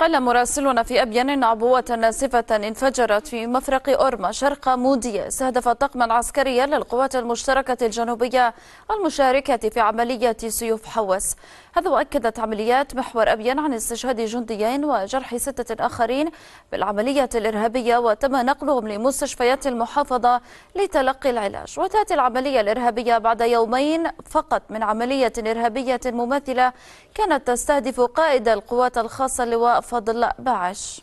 قال مراسلنا في أبين أن عبوة ناسفة انفجرت في مفرق أورما شرق مودي استهدف طقما عسكريا للقوات المشتركة الجنوبية المشاركة في عملية سيوف حوس هذا وأكدت عمليات محور أبين عن استشهاد جنديين وجرح ستة آخرين بالعملية الإرهابية وتم نقلهم لمستشفيات المحافظة لتلقي العلاج وتأتي العملية الإرهابية بعد يومين فقط من عملية إرهابية مماثلة كانت تستهدف قائد القوات الخاصة اللواء فضل بعش